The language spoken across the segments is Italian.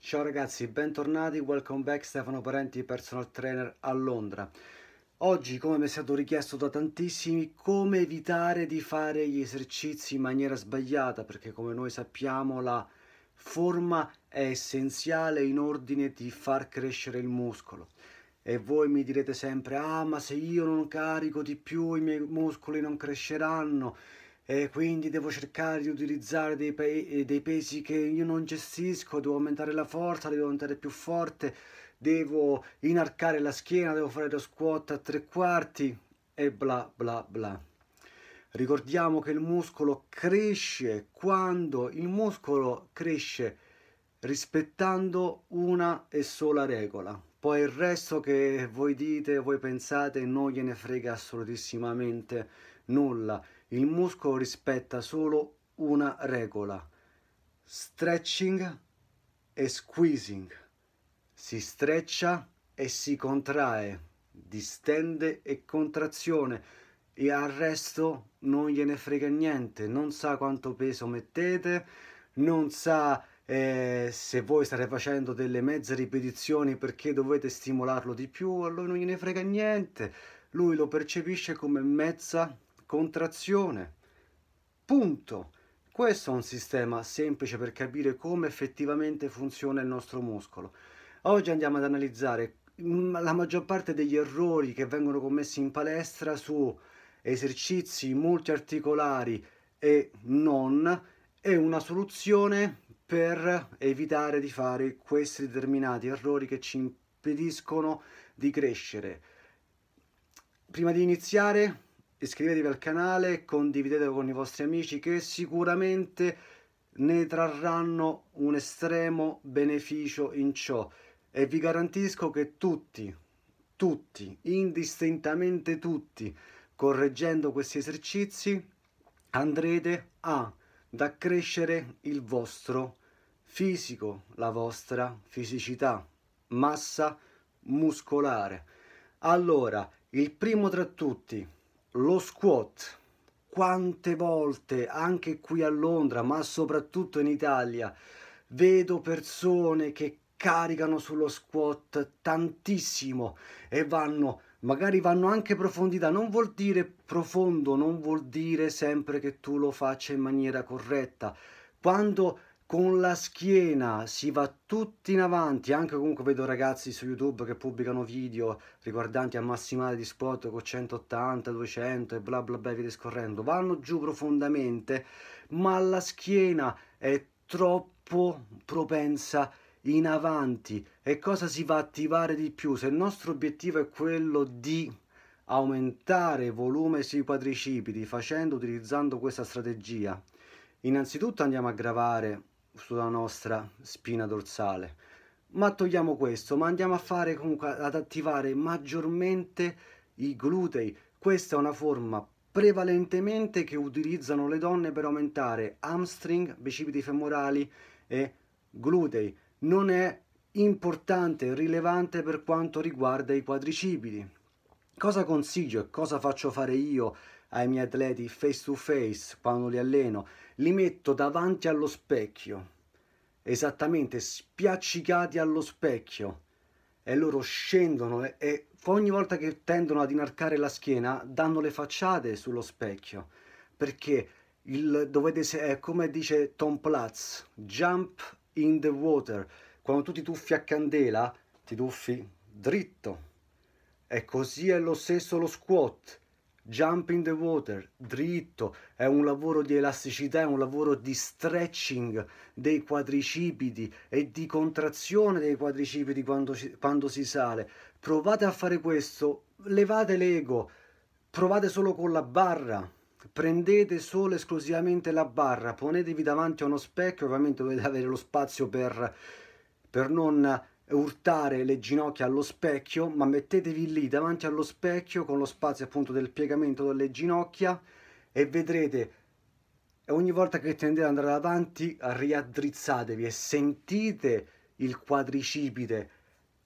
Ciao ragazzi, bentornati, welcome back Stefano Parenti, personal trainer a Londra. Oggi, come mi è stato richiesto da tantissimi, come evitare di fare gli esercizi in maniera sbagliata, perché come noi sappiamo la forma è essenziale in ordine di far crescere il muscolo. E voi mi direte sempre, ah ma se io non carico di più i miei muscoli non cresceranno e quindi devo cercare di utilizzare dei, pe dei pesi che io non gestisco, devo aumentare la forza, devo diventare più forte, devo inarcare la schiena, devo fare lo squat a tre quarti e bla bla bla. Ricordiamo che il muscolo cresce quando il muscolo cresce rispettando una e sola regola, poi il resto che voi dite, voi pensate, non gliene frega assolutissimamente nulla. Il muscolo rispetta solo una regola. Stretching e squeezing. Si streccia e si contrae, distende e contrazione. E al resto non gliene frega niente, non sa quanto peso mettete, non sa eh, se voi state facendo delle mezze ripetizioni perché dovete stimolarlo di più, a lui non gliene frega niente, lui lo percepisce come mezza contrazione. Punto. Questo è un sistema semplice per capire come effettivamente funziona il nostro muscolo. Oggi andiamo ad analizzare la maggior parte degli errori che vengono commessi in palestra su esercizi multiarticolari e non e una soluzione per evitare di fare questi determinati errori che ci impediscono di crescere. Prima di iniziare iscrivetevi al canale, condividetelo con i vostri amici che sicuramente ne trarranno un estremo beneficio in ciò e vi garantisco che tutti, tutti, indistintamente tutti, correggendo questi esercizi andrete ad accrescere il vostro fisico, la vostra fisicità, massa muscolare. Allora, il primo tra tutti, lo squat. Quante volte, anche qui a Londra, ma soprattutto in Italia, vedo persone che caricano sullo squat tantissimo e vanno magari vanno anche profondità, non vuol dire profondo, non vuol dire sempre che tu lo faccia in maniera corretta. Quando con la schiena, si va tutti in avanti, anche comunque vedo ragazzi su YouTube che pubblicano video riguardanti a massimale di spot con 180, 200 e bla bla bla via discorrendo, vanno giù profondamente, ma la schiena è troppo propensa in avanti e cosa si va a attivare di più? Se il nostro obiettivo è quello di aumentare volume sui quadricipiti facendo utilizzando questa strategia, innanzitutto andiamo a gravare sulla nostra spina dorsale. Ma togliamo questo, ma andiamo a fare comunque ad attivare maggiormente i glutei. Questa è una forma prevalentemente che utilizzano le donne per aumentare hamstring, bicipiti femorali e glutei. Non è importante, rilevante per quanto riguarda i quadricipiti. Cosa consiglio e cosa faccio fare io ai miei atleti face to face quando li alleno, li metto davanti allo specchio, esattamente spiaccicati allo specchio e loro scendono e, e ogni volta che tendono ad inarcare la schiena danno le facciate sullo specchio perché il, dovete, è come dice Tom Platz, jump in the water, quando tu ti tuffi a candela ti tuffi dritto e così è lo stesso lo squat Jump in the water, dritto, è un lavoro di elasticità, è un lavoro di stretching dei quadricipiti e di contrazione dei quadricipiti quando, quando si sale. Provate a fare questo, levate l'ego, provate solo con la barra, prendete solo esclusivamente la barra, ponetevi davanti a uno specchio, ovviamente dovete avere lo spazio per, per non urtare le ginocchia allo specchio, ma mettetevi lì davanti allo specchio con lo spazio appunto del piegamento delle ginocchia e vedrete ogni volta che tendete ad andare avanti riaddrizzatevi e sentite il quadricipite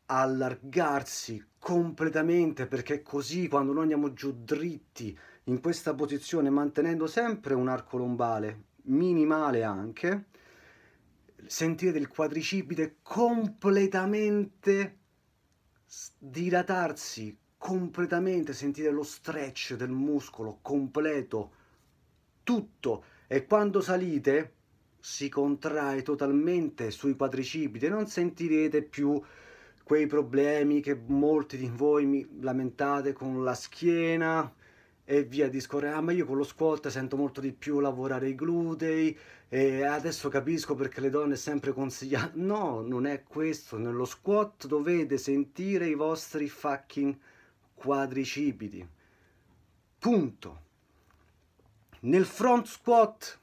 allargarsi completamente perché così quando noi andiamo giù dritti in questa posizione mantenendo sempre un arco lombale minimale anche sentire del quadricipite completamente dilatarsi, completamente sentire lo stretch del muscolo completo, tutto. E quando salite si contrae totalmente sui quadricipiti, non sentirete più quei problemi che molti di voi mi lamentate con la schiena, e via discorrendo. Ah, ma io con lo squat sento molto di più lavorare i glutei e adesso capisco perché le donne sempre consigliano. No, non è questo. Nello squat dovete sentire i vostri fucking quadricipiti. Punto. Nel front squat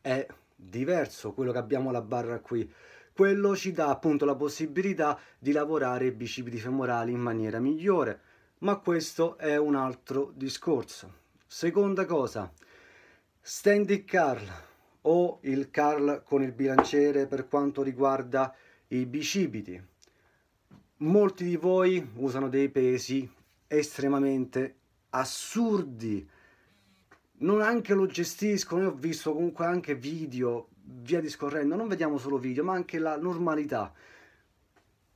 è diverso quello che abbiamo la barra qui. Quello ci dà appunto la possibilità di lavorare i bicipiti femorali in maniera migliore ma questo è un altro discorso. Seconda cosa, standing Carl o il Carl con il bilanciere per quanto riguarda i bicipiti. Molti di voi usano dei pesi estremamente assurdi, non anche lo gestiscono, io ho visto comunque anche video, via discorrendo, non vediamo solo video, ma anche la normalità.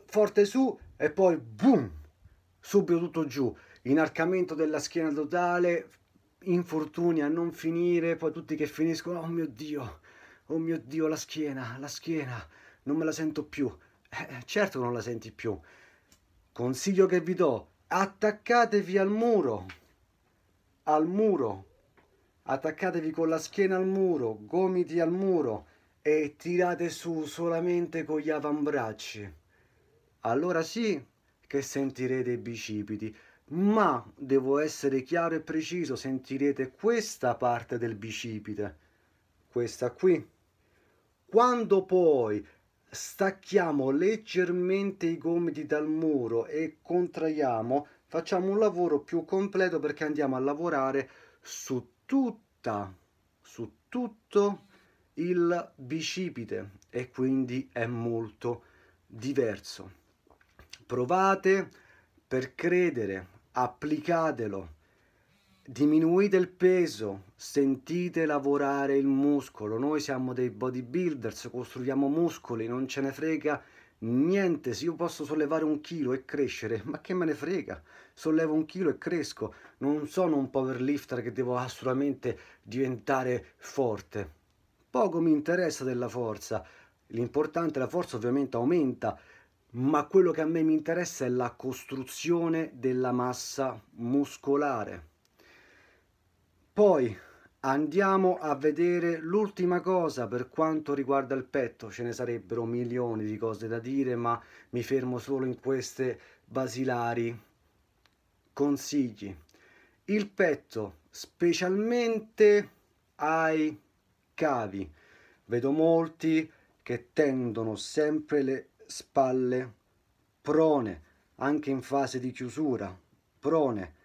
Forte su e poi boom, subito tutto giù, inarcamento della schiena totale, infortuni a non finire, poi tutti che finiscono, oh mio Dio, oh mio Dio, la schiena, la schiena, non me la sento più. Eh, eh, certo non la senti più. Consiglio che vi do, attaccatevi al muro, al muro, attaccatevi con la schiena al muro, gomiti al muro e tirate su solamente con gli avambracci. Allora sì, che sentirete i bicipiti, ma devo essere chiaro e preciso, sentirete questa parte del bicipite, questa qui. Quando poi stacchiamo leggermente i gomiti dal muro e contraiamo, facciamo un lavoro più completo perché andiamo a lavorare su tutta, su tutto il bicipite e quindi è molto diverso provate per credere, applicatelo, diminuite il peso, sentite lavorare il muscolo. Noi siamo dei bodybuilders, costruiamo muscoli, non ce ne frega niente. Se io posso sollevare un chilo e crescere, ma che me ne frega? Sollevo un chilo e cresco. Non sono un powerlifter che devo assolutamente diventare forte. Poco mi interessa della forza. L'importante è la forza ovviamente aumenta, ma quello che a me mi interessa è la costruzione della massa muscolare. Poi andiamo a vedere l'ultima cosa per quanto riguarda il petto, ce ne sarebbero milioni di cose da dire, ma mi fermo solo in queste basilari consigli. Il petto, specialmente ai cavi, vedo molti che tendono sempre le spalle, prone, anche in fase di chiusura, prone.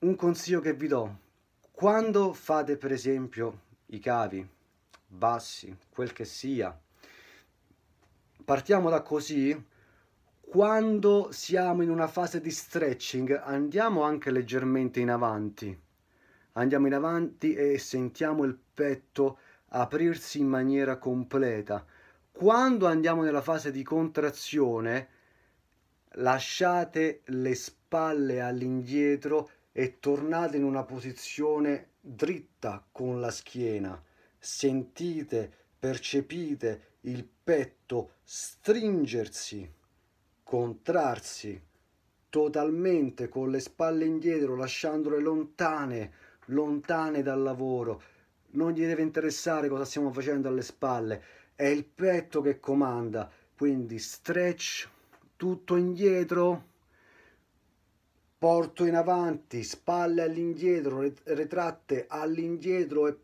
Un consiglio che vi do, quando fate per esempio i cavi, bassi, quel che sia, partiamo da così, quando siamo in una fase di stretching andiamo anche leggermente in avanti, andiamo in avanti e sentiamo il petto aprirsi in maniera completa quando andiamo nella fase di contrazione, lasciate le spalle all'indietro e tornate in una posizione dritta con la schiena. Sentite, percepite il petto stringersi, contrarsi totalmente con le spalle indietro, lasciandole lontane, lontane dal lavoro non gli deve interessare cosa stiamo facendo alle spalle, è il petto che comanda, quindi stretch tutto indietro, porto in avanti, spalle all'indietro, retratte all'indietro e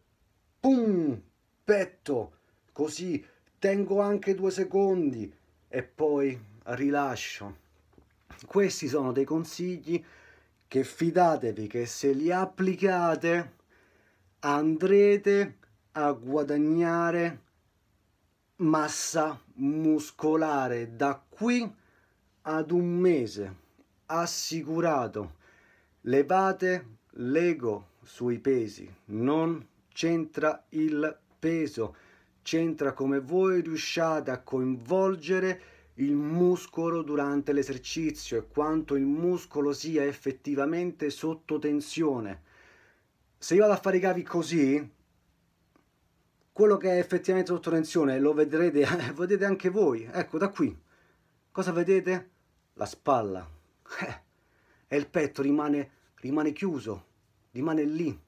pum, petto, così tengo anche due secondi e poi rilascio. Questi sono dei consigli che fidatevi che se li applicate andrete a guadagnare massa muscolare da qui ad un mese assicurato levate l'ego sui pesi non c'entra il peso c'entra come voi riusciate a coinvolgere il muscolo durante l'esercizio e quanto il muscolo sia effettivamente sotto tensione se io vado a fare i cavi così, quello che è effettivamente sotto tensione lo vedrete, vedete anche voi, ecco da qui. Cosa vedete? La spalla. Eh, e il petto rimane, rimane chiuso, rimane lì,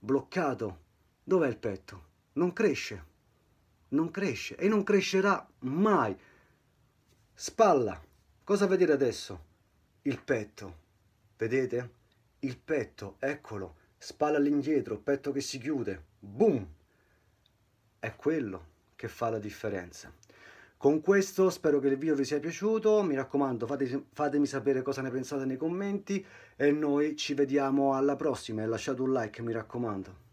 bloccato. Dov'è il petto? Non cresce, non cresce e non crescerà mai. Spalla. Cosa vedete adesso? Il petto. Vedete? Il petto, eccolo spalla all'indietro, petto che si chiude, boom! È quello che fa la differenza. Con questo spero che il video vi sia piaciuto, mi raccomando fate, fatemi sapere cosa ne pensate nei commenti e noi ci vediamo alla prossima e lasciate un like mi raccomando.